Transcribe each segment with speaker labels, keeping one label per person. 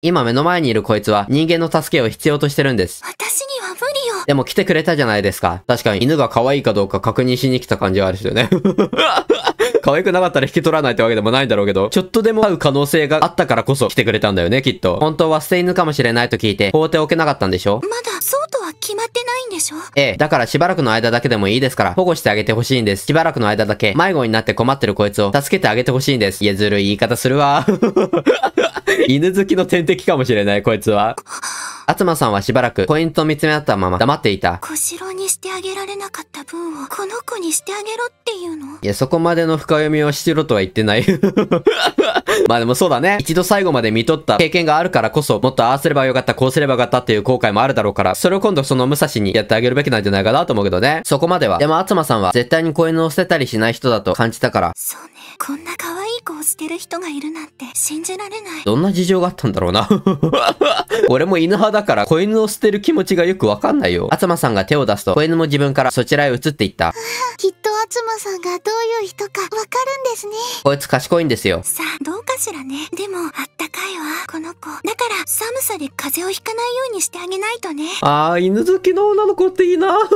Speaker 1: 今目の前にいるこいつは人間の助けを必要としてるんです。私には無理よ。でも来てくれたじゃないですか。確かに犬が可愛いかどうか確認しに来た感じはあるしよね。可愛くなかったら引き取らないってわけでもないんだろうけど、ちょっとでも会う可能性があったからこそ来てくれたんだよね、きっと。本当は捨て犬かもしれないと聞いて放っておけなかったんでしょまだ、そうとは決まってないんでしょええ、だからしばらくの間だけでもいいですから、保護してあげてほしいんです。しばらくの間だけ、迷子になって困ってるこいつを助けてあげてほしいんです。いや、ずるい言い方するわ。犬好きの天敵かもしれない、こいつは。あつさんはしばらくポイントを見つめ合ったまま黙っていた。小四
Speaker 2: 郎にしてあげられなかった分をこの子にしてあげろってい
Speaker 1: うのいや、そこまでの深読みをしろとは言ってない まあでもそうだね。一度最後まで見とった経験があるからこそ、もっとああすればよかった、こうすればよかったっていう後悔もあるだろうから、それを今度その武蔵にやってあげるべきなんじゃないかなと思うけどね。そこまでは。でも、あつまさんは絶対に子犬を捨てたりしない人だと感じたから。そうね。こん
Speaker 2: な可い子をてる人がいるなんて信じられな
Speaker 1: い。どんな事情があったんだろうな 俺も犬派だから、子犬を捨てる気持ちがよくわかんないよ。あつまさんが手を出すと、子犬も自分からそちらへ移っていった。きっとあつまさんがどういう人かわかるんですね。こいつ賢いんですよ。さ
Speaker 2: あ、どうかしらね。でも、あったかいわ、この子。だから、寒さで風邪をひかないようにしてあげないとね。
Speaker 1: ああ、犬好きの女の子っていいな。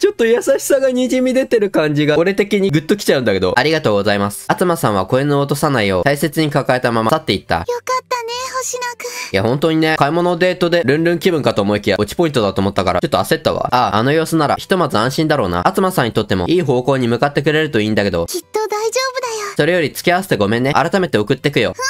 Speaker 1: ちょっと優しさがにじみ出てる感じが、俺的にグッときちゃうんだけど。ありがとうございます。妻さんは声の落とさないよう、大切に抱えたまま去っていった。よかったね、星野くん。いや、本当にね、買い物デートでルンルン気分かと思いきや、落ちポイントだと思ったから、ちょっと焦ったわ。ああ、あの様子なら、ひとまず安心だろうな。東さんにとっても、いい方向に向かってくれるといいんだけど。きっと大丈夫だよ。それより付き合わせてごめんね。改めて送ってくよ。うん、気に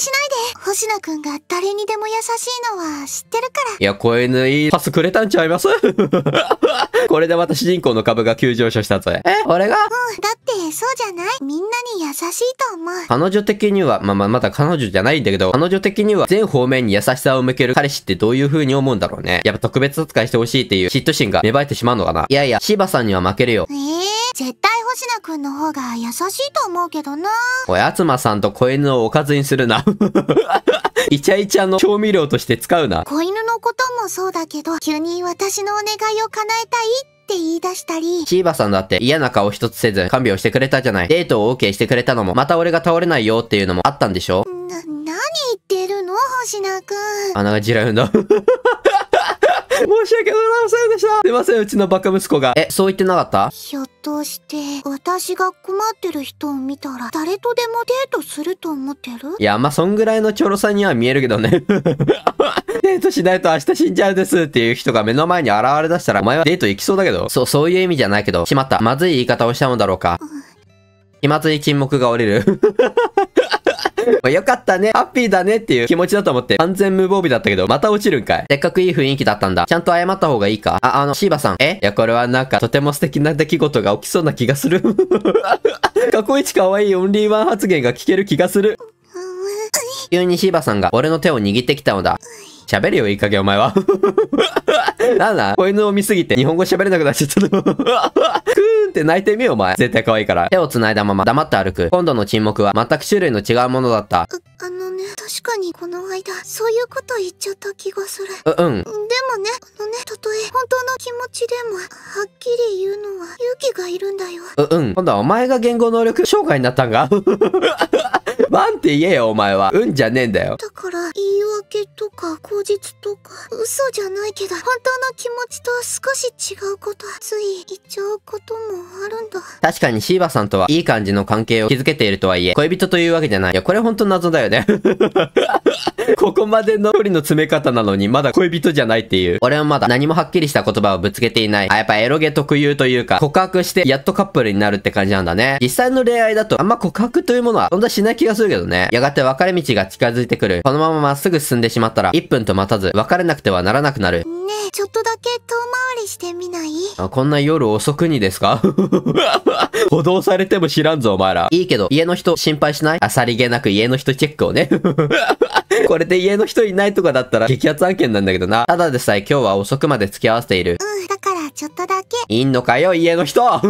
Speaker 3: しないで。星野くんが誰にでも優しいのは知ってるか
Speaker 1: ら。いや、子犬いいパスくれたんちゃいます これでまた主人公の株が急上昇したぜ。え
Speaker 3: 俺がうん、だってそうじゃないみんなに優しいと思
Speaker 1: う。彼女的には、まあ、まあ、まだ彼女じゃないんだけど、彼女的には全方面に優しさを向ける彼氏ってどういう風に思うんだろうね。やっぱ特別扱いしてほしいっていう嫉妬心が芽生えてしまうのかな。いやいや、シバさんには負けるよ。えー、
Speaker 3: 絶対星名くんの方が優しいと思うけどな。
Speaker 1: おい、あつまさんと子犬をおかずにするな。イチャイチャの調味料として使うな。
Speaker 3: 子犬のこともそうだけど、急に私のお願いを叶えたい
Speaker 1: って言い出したり。シーバさんだって嫌な顔一つせず看病してくれたじゃない。デートを OK してくれたのも、また俺が倒れないよっていうのもあったんでしょな、何言っ
Speaker 3: てるの星名くん。
Speaker 1: 穴が散らうんだ。申し訳ございませんでした。すいません、うちのバカ息子が。え、そう言ってなかったひ
Speaker 3: ょっとして、私が困ってる人を見たら、誰とでもデートすると思ってる
Speaker 1: いや、まあ、そんぐらいのちょろさんには見えるけどね。デートしないと明日死んじゃうですっていう人が目の前に現れだしたら、お前はデート行きそうだけど。そう、そういう意味じゃないけど。しまった。まずい言い方をしたのだろうか。うん、気まずい沈黙が降りる。ま あよかったね、ハッピーだねっていう気持ちだと思って完全無防備だったけど、また落ちるんかい。せっかくいい雰囲気だったんだ。ちゃんと謝った方がいいか。あ、あの、シーバさん。えいや、これはなんかとても素敵な出来事が起きそうな気がする。過去一可愛いオンリーワン発言が聞ける気がする。急にシーバさんが俺の手を握ってきたのだ。喋るよ、いい加減お前は。なんだ子犬を見すぎて日本語喋れなくなっちゃったの。って泣いてみよ、お前。絶対可愛いから。手を繋いだまま黙って歩く。今度の沈黙は全く種類の違うものだった。あ、あのね、
Speaker 3: 確かにこの間、そういうこと言っちゃった気がする。う、うん。でもね、あのね、たとえ本当の気
Speaker 2: 持ちでも、はっきり言うのは勇気がいるんだ
Speaker 1: よ。う、うん。今度はお前が言語能力障害になったんが。ワンって言えよ、お前は。うんじゃねえんだよ。だか
Speaker 2: ら、
Speaker 3: 言い訳とか、口実とか、嘘じゃないけど、本当の気持ちと少し違うこと、つい言っちゃうことも
Speaker 1: あるんだ。確かにシーバさんとは、いい感じの関係を築けているとはいえ、恋人というわけじゃない。いや、これほんと謎だよね。ここまでの距離の詰め方なのに、まだ恋人じゃないっていう。俺はまだ何もはっきりした言葉をぶつけていない。あ、やっぱエロゲ特有というか、告白して、やっとカップルになるって感じなんだね。実際の恋愛だと、あんま告白というものは、そんなしなきゃ気がするけどね。やがて分かれ道が近づいてくる。このまままっすぐ進んでしまったら、1分と待たず、別れなくてはならなくなる。ねえ、ちょっとだ
Speaker 3: け遠回りしてみ
Speaker 1: ないあ、こんな夜遅くにですか 補道されても知らんぞ、お前ら。いいけど、家の人心配しないあさりげなく家の人チェックをね。これで家の人いないとかだったら激アツ案件なんだけどな。ただでさえ今日は遅くまで付き合わせている。うん、だからちょっとだけ。いんのかよ、家の人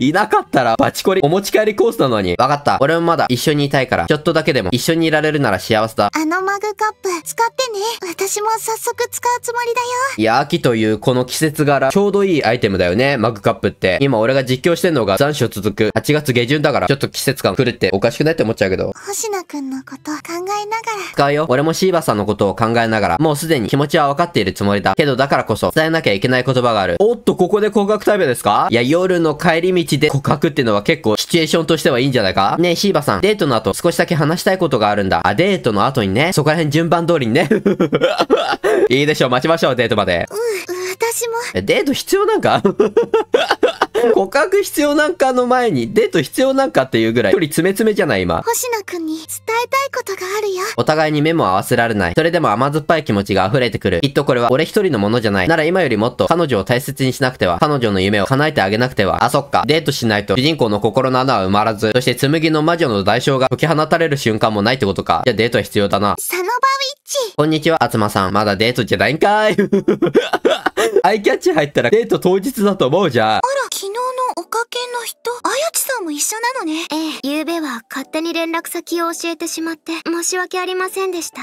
Speaker 1: いなかったら、バチコリ、お持ち帰りコースなのに。わかった。俺もまだ一緒にいたいから、ちょっとだけでも一緒にいられるなら幸せだ。あ
Speaker 3: のマグカップ、使ってね。私も早速使うつもりだよ。
Speaker 1: いや、秋というこの季節柄、ちょうどいいアイテムだよね、マグカップって。今俺が実況してんのが残暑続く8月下旬だから、ちょっと季節感来るっておかしくないって思っちゃうけど。星名くんのこと考えながら。使うよ。俺もシーバさんのことを考えながら、もうすでに気持ちは分かっているつもりだ。けどだからこそ、伝えなきゃいけない言葉がある。おっと、ここで高額タイムですかいや、夜の帰り道で告白っていうのは結構シチュエーションとしてはいいんじゃないかねえ、シーバさん。デートの後、少しだけ話したいことがあるんだ。あ、デートの後にね、そこら辺順番通りにね。いいでしょう、待ちましょう、デートまで。うん、私も。デート必要なんか告 白必要なんかの前に、デート必要なんかっていうぐらい、距離詰め詰めじゃない今。星野くんに伝えたいことがあるよ。お互いに目も合わせられない。それでも甘酸っぱい気持ちが溢れてくる。きっとこれは俺一人のものじゃない。なら今よりもっと彼女を大切にしなくては、彼女の夢を叶えてあげなくては。あ、そっか。デートしないと主人公の心の穴は埋まらず、そして紬の魔女の代償が解き放たれる瞬間もないってことか。じゃあデートは必要だな。サノバウィッチ。こんにちは、あつまさん。まだデートじゃないんかーい。アイキャッチ入ったらデート当日だと思うじゃん。あら、昨の人、あやち長も
Speaker 4: 一緒なのね。ええ、昨夜は勝手に連絡先を教えてしまって、申し訳ありません
Speaker 2: でした。い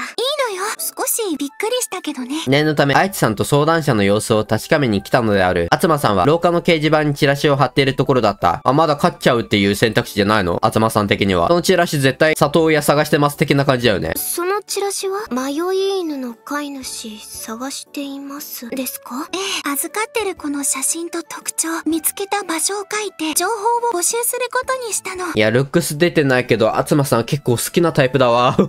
Speaker 2: いのよ。少しびっくりしたけどね。
Speaker 1: 念のため、愛知さんと相談者の様子を確かめに来たのである。あつまさんは廊下の掲示板にチラシを貼っているところだった。あ、まだ勝っちゃうっていう選択肢じゃないの東さん的には。そのチラシ絶対、里親探してます的な感じだよね。その
Speaker 4: チ
Speaker 2: ラシは迷い犬の飼い主探していますですかええ、預かってるこの写真と特徴、見つけた場所を書いて、情報を募集するるこ
Speaker 1: とにしたの。いや、ルックス出てないけど、あつまさん結構好きなタイプだわ。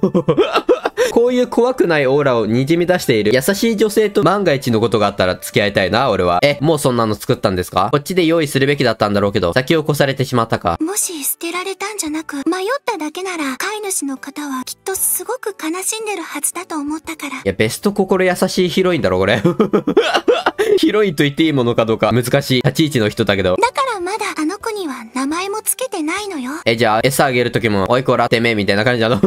Speaker 1: こういう怖くないオーラを滲み出している優しい女性と万が一のことがあったら付き合いたいな、俺は。え、もうそんなの作ったんですかこっちで用意するべきだったんだろうけど、先を越されてしまったか。も
Speaker 2: し捨てられたんじゃなく、迷っただけなら、飼い主の方はきっとすごく悲しんでるはずだと思ったか
Speaker 1: ら。いや、ベスト心優しいヒロインだろ、これ。ヒロインと言っていいものかどうか難しい立ち位置の人だけど。だから
Speaker 2: つけてないの
Speaker 1: よ。え、じゃあ、餌あげるときも、おいこら、てめえ、みたいな感じなの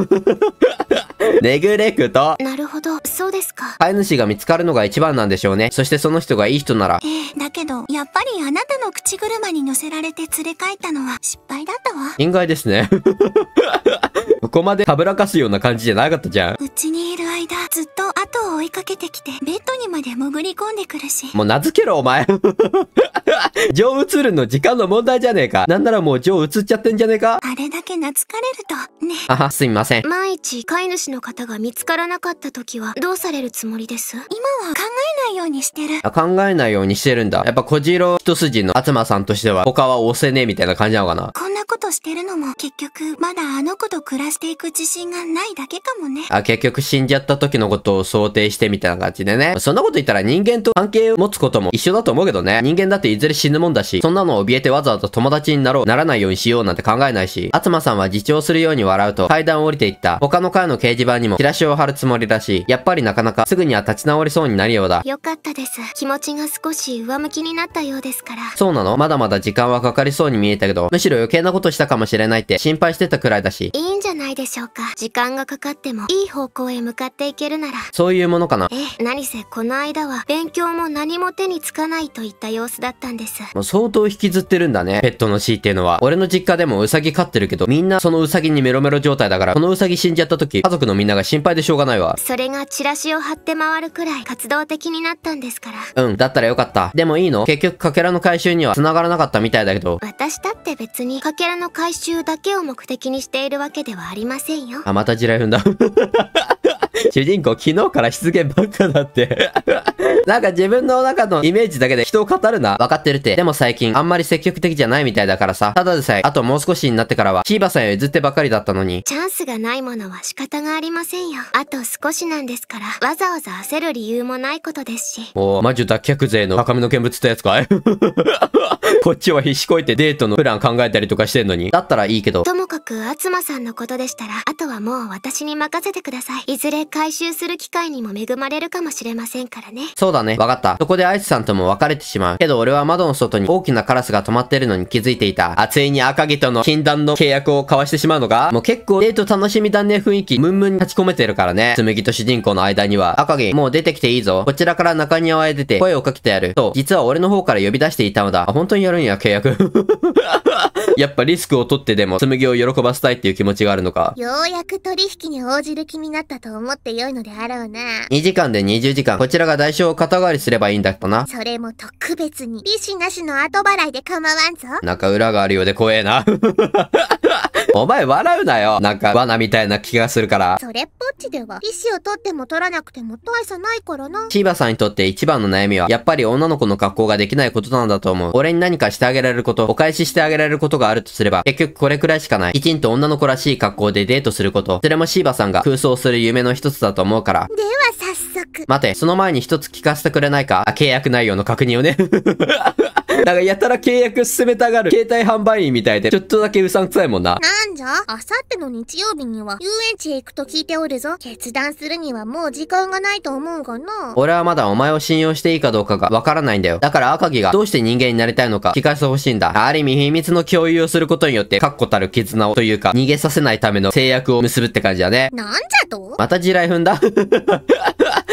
Speaker 1: ネグレクト。な
Speaker 2: るほど、そうですか。
Speaker 1: 飼い主が見つかるのが一番なんでしょうね。そしてその人がいい人なら。え
Speaker 2: えー、だけど、やっぱりあなたの口車に乗せられて連れ帰ったのは失敗だったわ。
Speaker 1: 人外ですね。ここまでたぶらかすような感じじゃなかったじゃん。う
Speaker 2: ちにいる間、ずっと後を追いかけてきて、ベッドにまで潜り込んでくるし。もう名付
Speaker 1: けろ、お前。上 映るの時間の問題じゃねえか。なんならもう上映っちゃってんじゃねえか。
Speaker 2: あれだけ懐かれると、ね。
Speaker 1: あは、すみません。
Speaker 2: 万一、飼い主の方が見
Speaker 4: つからなかった時は、どうされるつもりです今は考えないようにしてる。あ、
Speaker 1: 考えないようにしてるんだ。やっぱ小次郎一筋の東さんとしては、他は押せねえみたいな感じなのかな。こんな
Speaker 2: ことしてるのも、結局、まだあの子と暮らしていく自信がないだけか
Speaker 1: もね。あ、結局死んじゃった時のことを想想定してみたいな感じでね。そんなこと言ったら人間と関係を持つことも一緒だと思うけどね。人間だっていずれ死ぬもんだし、そんなのを怯えてわざわざ友達になろう、ならないようにしようなんて考えないし、東さんは自重するように笑うと階段を降りていった。他の階の掲示板にもチラシを貼るつもりだしやっぱりなかなかすぐには立ち直りそうになるようだ。よ
Speaker 4: かったです。気持ちが少し上向きになったようですから。
Speaker 1: そうなのまだまだ時間はかかりそうに見えたけど、むしろ余計なことしたかもしれないって心配してたくらいだし。い
Speaker 4: いんじゃないでしょうか。時間がかかってもいい方向へ向かっていけるなら。
Speaker 1: そういうものかな
Speaker 4: え何せこの間は勉強も何も手につかないといった様子だったんです
Speaker 1: もう相当引きずってるんだねペットの死っていうのは俺の実家でもウサギ飼ってるけどみんなそのウサギにメロメロ状態だからこのウサギ死んじゃった時家族のみんなが心配でしょうがないわそ
Speaker 4: れがチラシを貼って回るくらい活動的になったんですか
Speaker 1: らうんだったらよかったでもいいの結局かけらの回収には繋がらなかったみたいだけど
Speaker 4: 私だって別にかけらの回収だけを目的にしているわけではありませんよ
Speaker 1: あまた地雷踏んだ 主人公昨日から失言ばっかだって なんか自分の中のイメージだけで人を語るな。分かってるって。でも最近あんまり積極的じゃないみたいだからさ。ただでさえ、あともう少しになってからは、シーバさんを譲ってばかりだったのに。
Speaker 4: チャンスがないものは仕方がありませんよ。あと少しなんですから、わざわざ焦る理由もないことですし。
Speaker 1: おお、魔女脱却税の高みの見物ってやつかい こっちは必死こいてデートのプラン考えたりとかしてんのに。だったらいいけど。とも
Speaker 4: かく、あつまさんのことでしたら、あとはもう私に任せてください。いずれ回収する機会にも恵まれるかもしれませんからね。
Speaker 1: そうだね。わかった。そこでアイスさんとも別れてしまう。けど俺は窓の外に大きなカラスが止まってるのに気づいていた。あ、ついに赤木との禁断の契約を交わしてしまうのかもう結構デート楽しみだね雰囲気、ムンムンに立ち込めてるからね。紬と主人公の間には、赤木、もう出てきていいぞ。こちらから中庭へ出て声をかけてやる。と、実は俺の方から呼び出していたのだ。あ、本当にやるんや、契約。やっぱリスクを取ってでも、紬を喜ばせたいっていう気持ちがあるのか。
Speaker 3: ようやく取引に応じる気になったと思っって良いのであろうな。
Speaker 1: 2時間で20時間。こちらが代償を肩代わりすればいいんだけどな。そ
Speaker 3: れも特別に、利子なしの後払いで構わんぞ。
Speaker 1: なんか裏があるようで怖えな。お前笑うなよ。なんか罠みたいな気がするから。そ
Speaker 3: れっぽっちでは、意思を取っても取らなくても大差ないからな。
Speaker 1: 千葉さんにとって一番の悩みは、やっぱり女の子の格好ができないことなんだと思う。俺に何かしてあげられること、お返ししてあげられることがあるとすれば、結局これくらいしかない。きちんと女の子らしい格好でデートすること。それもシ葉さんが空想する夢の一一つだと思うから。では早速。待て、その前に一つ聞かせてくれないかあ、契約内容の確認をね。なんかやたら契約進めたがる携帯販売員みたいで、ちょっとだけうさんくさいもんな。
Speaker 3: なんじゃあさっての日曜日には遊園地へ行くと聞いておるぞ。決断するにはもう時間がないと思うがな。
Speaker 1: 俺はまだお前を信用していいかどうかがわからないんだよ。だから赤木がどうして人間になりたいのか聞かせてほしいんだ。ある意味秘密の共有をすることによって、確固たる絆をというか、逃げさせないための制約を結ぶって感じだね。なんじゃとまた雷踏んだ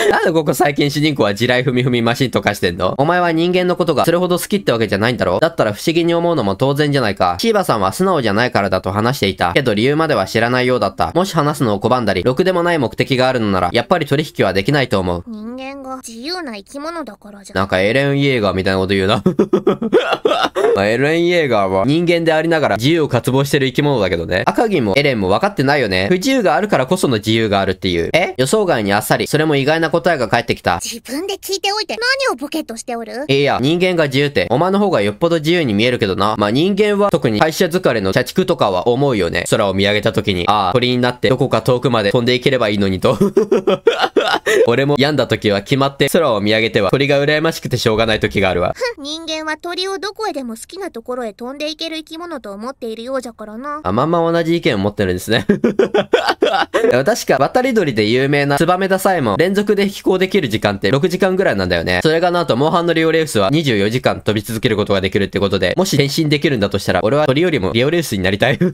Speaker 1: なんでここ最近主人公は地雷踏み踏みマシンとかしてんのお前は人間のことがそれほど好きってわけじゃないんだろだったら不思議に思うのも当然じゃないか。シーバさんは素直じゃないからだと話していた。けど理由までは知らないようだった。もし話すのを拒んだり、ろくでもない目的があるのなら、やっぱり取引はできないと思う。
Speaker 3: 人間は自由な生き物だから
Speaker 1: じゃ。なんかエレン・イエーガーみたいなこと言うな エレン・イエーガーは人間でありながら自由を渇望してる生き物だけどね。赤木もエレンも分かってないよね。不自由があるからこその自由があるっていう。え予想外にあっさり。それも意外な答えが返ってきた。自
Speaker 3: 分で聞いておいて何をボケとしておるい
Speaker 1: や、人間が自由って、お前の方がよっぽど自由に見えるけどな。まあ、人間は特に会社疲れの社畜とかは思うよね。空を見上げた時に、ああ、鳥になってどこか遠くまで飛んでいければいいのにと。俺も病んだ時は決まって空を見上げては鳥が羨ましくてしょうがない時があるわ。
Speaker 3: 人間は鳥をどこへでも好きなところへ飛んでいける生き物と思っているようじゃか
Speaker 1: らな。あ、まんま同じ意見を持ってるんですね。確か渡り鳥で有名なツバメダさえも連続で飛行できる時間って6時間ぐらいなんだよね。それがなんとモンハンのリオレウスは24時間飛び続けることができるってことで、もし変身できるんだとしたら俺は鳥よりもリオレウスになりたい。違う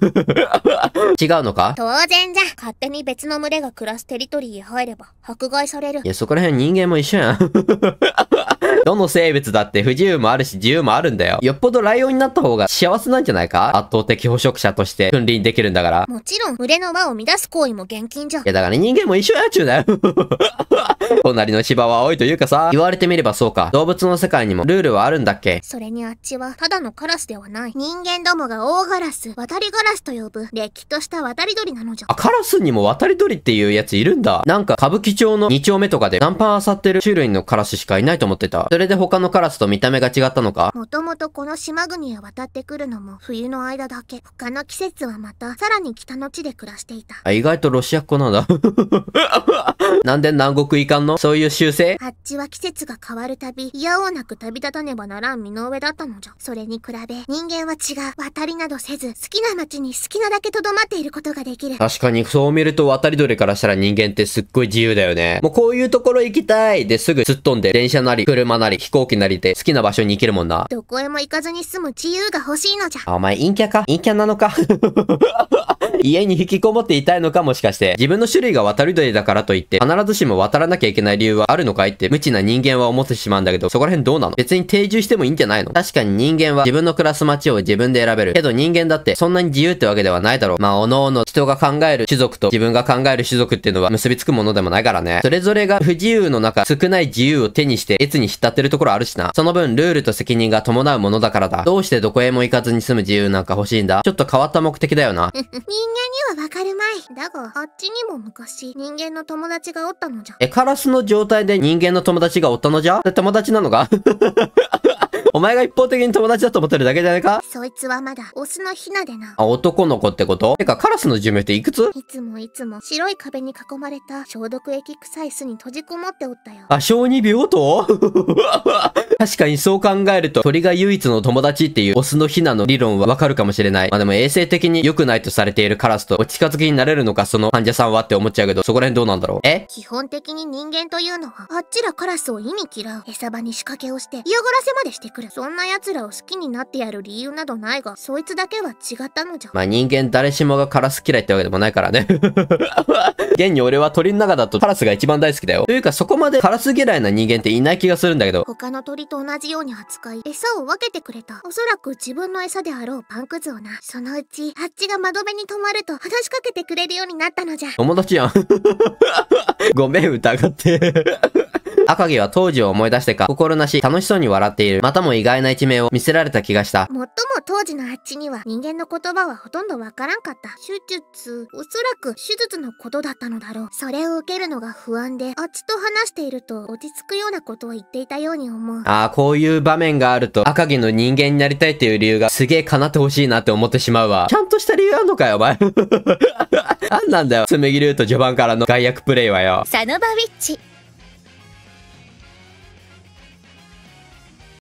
Speaker 1: のか当
Speaker 3: 然じゃ。勝手に別の群れが暮らすテリトリーへ入れば、迫害害される。い
Speaker 1: や、そこら辺人間も一緒やん。どの生物だって不自由もあるし自由もあるんだよ。よっぽどライオンになった方が幸せなんじゃないか圧倒的捕食者として君臨できるんだから。も
Speaker 3: ちろん、群れの輪を乱す行為も厳禁じゃい
Speaker 1: やだから人間も一緒やちゅうな。よ。隣の芝は青いというかさ、言われてみればそうか。動物の世界にもルールはあるんだっけ
Speaker 3: それにあっちは、ただのカラスではない。人間どもが大ガラス、渡りガラスと呼ぶ、れっきとした渡り鳥なのじ
Speaker 1: ゃ。あ、カラスにも渡り鳥っていうやついるんだ。なんか歌舞伎町の2丁目とかでナンパ漁ってる種類のカラスしかいないと思ってた。それで他のカラスと見た目が違ったのかも
Speaker 3: ともとこの島国へ渡ってくるのも冬の間だけ。他の季節はまた、さらに北の地で暮らしていた。
Speaker 1: あ、意外とロシアっ子なんだ。なんで南国行かんのそういう習性あ
Speaker 3: っちは季節が変わるたび、嫌をなく旅立たねばならん身の上だったのじゃ。それに比べ、人間は違う。渡りなどせず、好きな街に好きなだけ留まっていることができる。
Speaker 1: 確かに、そう見ると渡り鳥からしたら人間ってすっごい自由だよね。もうこういうところ行きたいですぐすっ飛んで、電車なり、車なりなり飛行機なりで好きな場所に行けるもんな。
Speaker 3: どこへも行かずに済む自由が欲しいのじ
Speaker 1: ゃ。お前陰キャか陰キャなのか 家に引きこもっていたいのかもしかして、自分の種類が渡り鳥だからといって、必ずしも渡らなきゃいけない理由はあるのかいって無知な人間は思ってしまうんだけど、そこら辺どうなの別に定住してもいいんじゃないの確かに人間は自分の暮らす街を自分で選べる。けど人間だってそんなに自由ってわけではないだろう。まあ、おのおの人が考える種族と自分が考える種族っていうのは結びつくものでもないからね。それぞれが不自由の中、少ない自由を手にして、越に浸ってるところあるしな。その分、ルールと責任が伴うものだからだ。どうしてどこへも行かずに済む自由なんか欲しいんだちょっと変わった目的だよな。
Speaker 3: 人 人間にはわかるまい。だが、あっちにも昔、人間の友達がおったのじゃ。
Speaker 1: え、カラスの状態で人間の友達がおったのじゃ 友達なのか お前が一方的に友達だと思ってるだけじゃないか
Speaker 3: そいつはまだ、オスのヒナでな。
Speaker 1: あ、男の子ってことてか、カラスの寿命っていくつ
Speaker 3: いつもいつも、白い壁に囲まれた消毒液臭い巣に閉じこもっておったよ。
Speaker 1: あ、小児病と 確かにそう考えると、鳥が唯一の友達っていうオスのヒナの理論はわかるかもしれない。まあでも衛生的に良くないとされているカラスとお近づきになれるのか、その患者さんはって思っちゃうけど、そこら辺どうなんだろうえ
Speaker 3: 基本的に人間というのは、あっちらカラスを意味嫌う。餌場に仕掛けをして、嫌がらせまでしてくる。くるそんな奴らを好きになってやる理由などないがそいつだけは違ったのじゃ
Speaker 1: まあ人間誰しもがカラス嫌いってわけでもないからね 現に俺は鳥の中だとカラスが一番大好きだよというかそこまでカラス嫌いな人間っていない気がするんだけど
Speaker 3: 他の鳥と同じように扱い餌を分けてくれたおそらく自分の餌であろうパンくずをなそのうちあっちが窓辺に泊まると話しかけてくれるようになったのじゃ友
Speaker 1: 達やん ごめん疑って赤木は当時を思い出してか、心なし、楽しそうに笑っている。またも意外な一面を見せられた気がした。
Speaker 3: もっとも当時のあっちには、人間の言葉はほとんどわからんかった。手術、おそらく手術のことだったのだろう。それを受けるのが不安で、あっちと話していると落ち着くようなことを言っていたように思う。
Speaker 1: ああ、こういう場面があると、赤木の人間になりたいっていう理由がすげえ叶ってほしいなって思ってしまうわ。ちゃんとした理由あんのかよ、お前。あんなんだよ。紬ルート序盤からの外役プレイはよ。
Speaker 2: サノバウィッチ。